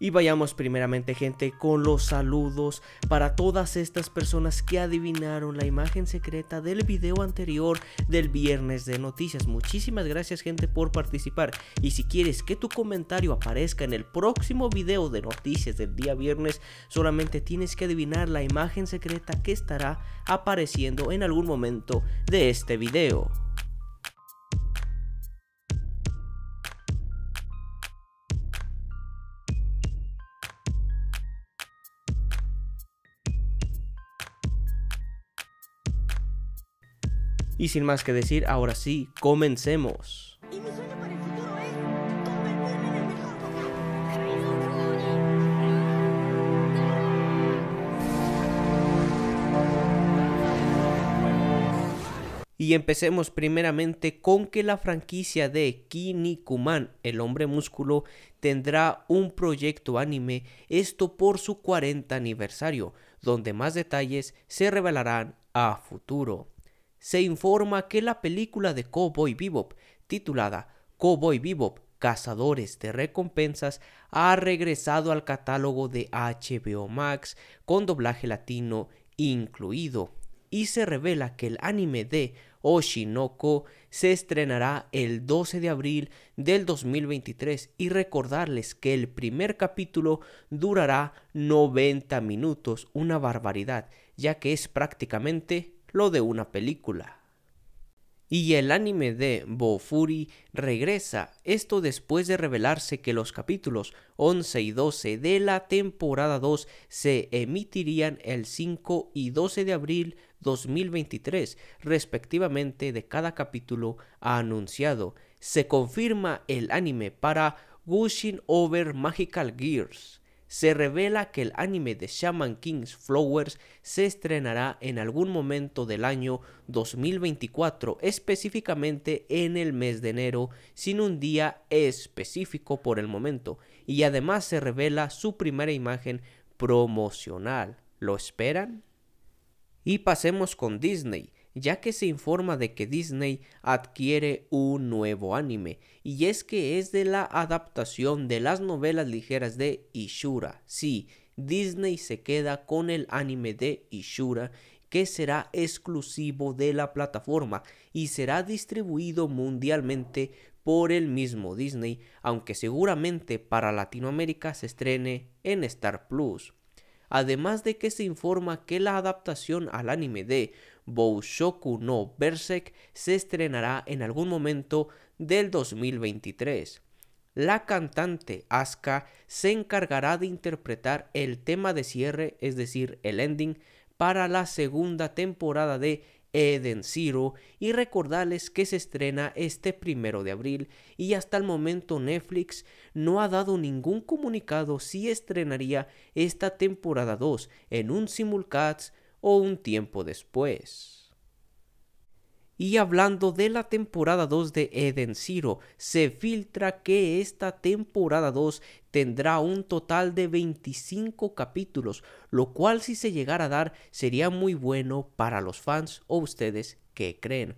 Y vayamos primeramente gente con los saludos para todas estas personas que adivinaron la imagen secreta del video anterior del viernes de noticias. Muchísimas gracias gente por participar y si quieres que tu comentario aparezca en el próximo video de noticias del día viernes solamente tienes que adivinar la imagen secreta que estará apareciendo en algún momento de este video. Y sin más que decir, ahora sí, comencemos. Y empecemos primeramente con que la franquicia de Kinnikuman, el hombre músculo, tendrá un proyecto anime, esto por su 40 aniversario, donde más detalles se revelarán a futuro se informa que la película de Cowboy Bebop, titulada Cowboy Bebop, Cazadores de Recompensas, ha regresado al catálogo de HBO Max con doblaje latino incluido, y se revela que el anime de Oshinoko se estrenará el 12 de abril del 2023 y recordarles que el primer capítulo durará 90 minutos, una barbaridad, ya que es prácticamente lo de una película. Y el anime de Bofuri regresa, esto después de revelarse que los capítulos 11 y 12 de la temporada 2 se emitirían el 5 y 12 de abril 2023, respectivamente de cada capítulo anunciado. Se confirma el anime para Gushing Over Magical Gears se revela que el anime de Shaman King's Flowers se estrenará en algún momento del año 2024, específicamente en el mes de enero, sin un día específico por el momento, y además se revela su primera imagen promocional. ¿Lo esperan? Y pasemos con Disney ya que se informa de que Disney adquiere un nuevo anime, y es que es de la adaptación de las novelas ligeras de Ishura. Sí, Disney se queda con el anime de Ishura que será exclusivo de la plataforma y será distribuido mundialmente por el mismo Disney, aunque seguramente para Latinoamérica se estrene en Star Plus. Además de que se informa que la adaptación al anime de Boushoku no Berserk se estrenará en algún momento del 2023. La cantante Asuka se encargará de interpretar el tema de cierre, es decir, el ending, para la segunda temporada de Eden Zero y recordarles que se estrena este primero de abril y hasta el momento Netflix no ha dado ningún comunicado si estrenaría esta temporada 2 en un simulcast o un tiempo después. Y hablando de la temporada 2 de Eden Zero, se filtra que esta temporada 2 tendrá un total de 25 capítulos, lo cual si se llegara a dar sería muy bueno para los fans o ustedes que creen.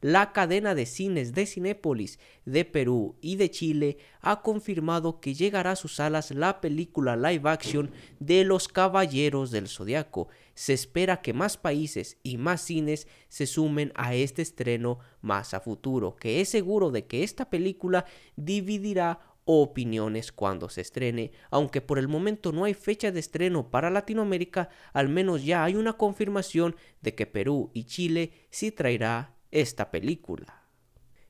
La cadena de cines de Cinépolis de Perú y de Chile ha confirmado que llegará a sus salas la película live action de Los Caballeros del Zodiaco. Se espera que más países y más cines se sumen a este estreno más a futuro, que es seguro de que esta película dividirá opiniones cuando se estrene, aunque por el momento no hay fecha de estreno para Latinoamérica, al menos ya hay una confirmación de que Perú y Chile sí traerá esta película.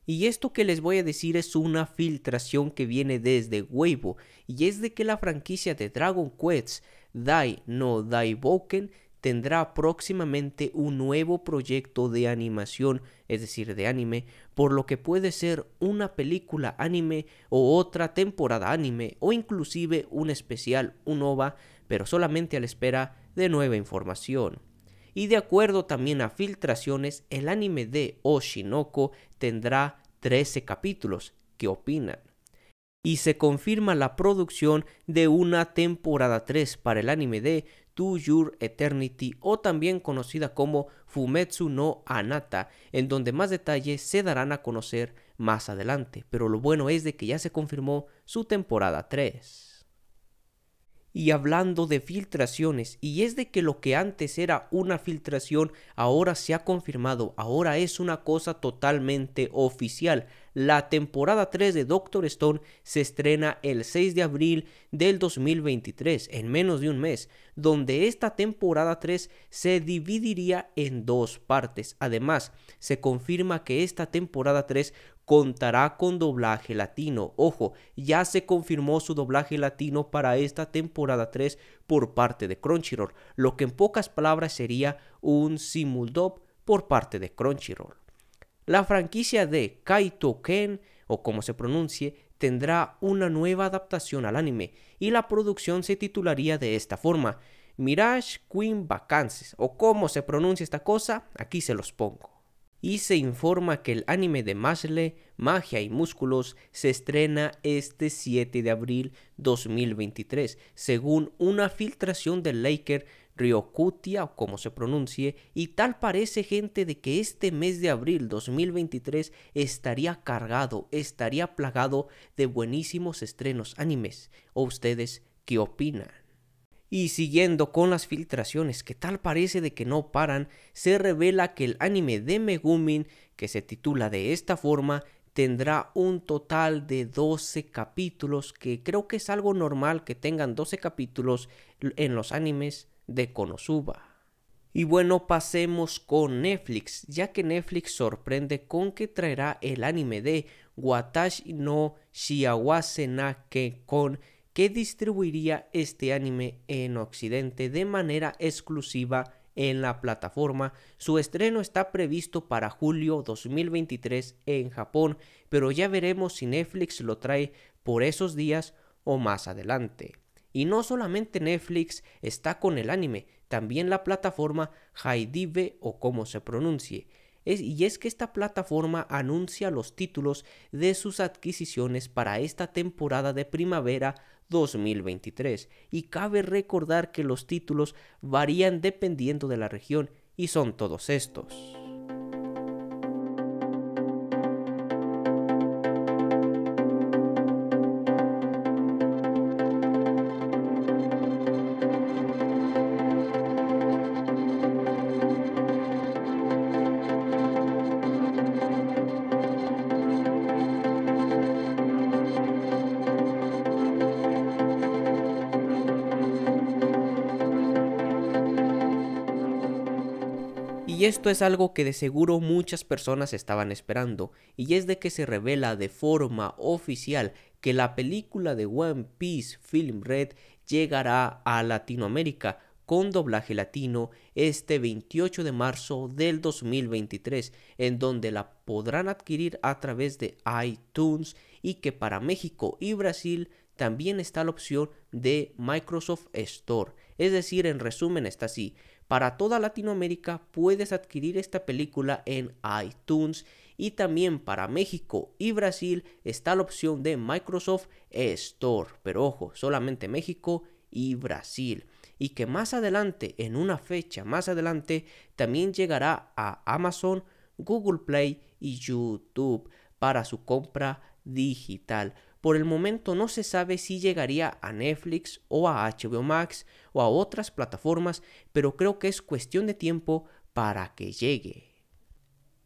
Y esto que les voy a decir es una filtración que viene desde Weibo y es de que la franquicia de Dragon Quest Dai no Boken tendrá próximamente un nuevo proyecto de animación, es decir, de anime, por lo que puede ser una película anime o otra temporada anime o inclusive un especial, un OVA, pero solamente a la espera de nueva información y de acuerdo también a filtraciones, el anime de Oshinoko tendrá 13 capítulos. ¿Qué opinan? Y se confirma la producción de una temporada 3 para el anime de To Your Eternity o también conocida como Fumetsu no Anata, en donde más detalles se darán a conocer más adelante, pero lo bueno es de que ya se confirmó su temporada 3 y hablando de filtraciones, y es de que lo que antes era una filtración ahora se ha confirmado, ahora es una cosa totalmente oficial. La temporada 3 de Doctor Stone se estrena el 6 de abril del 2023, en menos de un mes, donde esta temporada 3 se dividiría en dos partes. Además, se confirma que esta temporada 3 contará con doblaje latino. Ojo, ya se confirmó su doblaje latino para esta temporada 3 por parte de Crunchyroll, lo que en pocas palabras sería un simuldub por parte de Crunchyroll. La franquicia de Kaito Ken, o como se pronuncie, tendrá una nueva adaptación al anime y la producción se titularía de esta forma, Mirage Queen Vacances, o como se pronuncia esta cosa, aquí se los pongo. Y se informa que el anime de Masle, Magia y Músculos, se estrena este 7 de abril 2023, según una filtración de Laker Ryokutia o como se pronuncie, y tal parece gente de que este mes de abril 2023 estaría cargado, estaría plagado de buenísimos estrenos animes. ¿O ustedes qué opinan? Y siguiendo con las filtraciones que tal parece de que no paran, se revela que el anime de Megumin, que se titula de esta forma, tendrá un total de 12 capítulos, que creo que es algo normal que tengan 12 capítulos en los animes de Konosuba. Y bueno, pasemos con Netflix, ya que Netflix sorprende con que traerá el anime de Watashi no Shiawase na que distribuiría este anime en Occidente de manera exclusiva en la plataforma. Su estreno está previsto para julio 2023 en Japón, pero ya veremos si Netflix lo trae por esos días o más adelante. Y no solamente Netflix está con el anime, también la plataforma Haidive o como se pronuncie. y es que esta plataforma anuncia los títulos de sus adquisiciones para esta temporada de primavera 2023. Y cabe recordar que los títulos varían dependiendo de la región y son todos estos. Y esto es algo que de seguro muchas personas estaban esperando, y es de que se revela de forma oficial que la película de One Piece Film Red llegará a Latinoamérica con doblaje latino este 28 de marzo del 2023, en donde la podrán adquirir a través de iTunes y que para México y Brasil también está la opción de Microsoft Store. Es decir, en resumen está así. Para toda Latinoamérica puedes adquirir esta película en iTunes y también para México y Brasil está la opción de Microsoft Store, pero ojo, solamente México y Brasil. Y que más adelante, en una fecha más adelante, también llegará a Amazon, Google Play y YouTube para su compra digital por el momento no se sabe si llegaría a Netflix o a HBO Max o a otras plataformas, pero creo que es cuestión de tiempo para que llegue.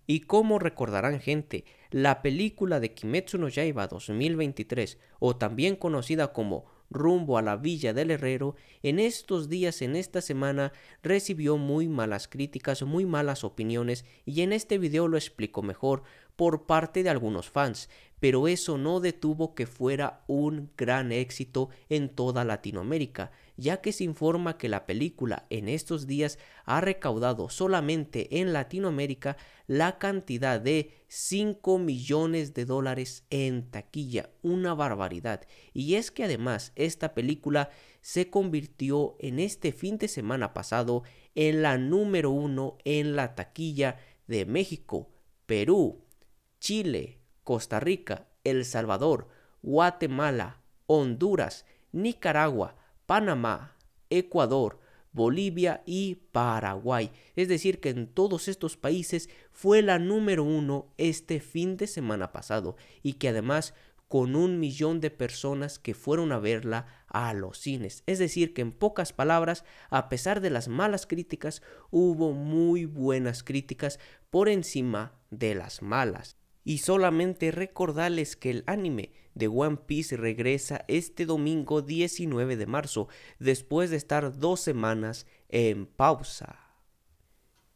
Y como recordarán gente, la película de Kimetsu no Yaiba 2023, o también conocida como Rumbo a la Villa del Herrero, en estos días, en esta semana, recibió muy malas críticas, muy malas opiniones, y en este video lo explico mejor, por parte de algunos fans, pero eso no detuvo que fuera un gran éxito en toda Latinoamérica, ya que se informa que la película en estos días ha recaudado solamente en Latinoamérica la cantidad de 5 millones de dólares en taquilla, una barbaridad. Y es que además esta película se convirtió en este fin de semana pasado en la número uno en la taquilla de México, Perú, Chile, Costa Rica, El Salvador, Guatemala, Honduras, Nicaragua, Panamá, Ecuador, Bolivia y Paraguay. Es decir, que en todos estos países fue la número uno este fin de semana pasado y que además con un millón de personas que fueron a verla a los cines. Es decir, que en pocas palabras, a pesar de las malas críticas, hubo muy buenas críticas por encima de las malas. Y solamente recordarles que el anime de One Piece regresa este domingo 19 de marzo, después de estar dos semanas en pausa.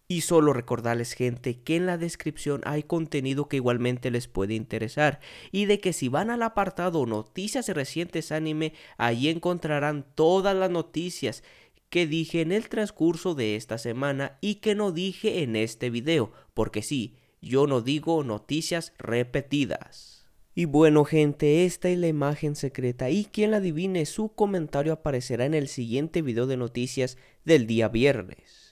Y solo recordarles gente que en la descripción hay contenido que igualmente les puede interesar y de que si van al apartado noticias recientes anime, ahí encontrarán todas las noticias que dije en el transcurso de esta semana y que no dije en este video, porque sí, yo no digo noticias repetidas. Y bueno gente, esta es la imagen secreta y quien la adivine su comentario aparecerá en el siguiente video de noticias del día viernes.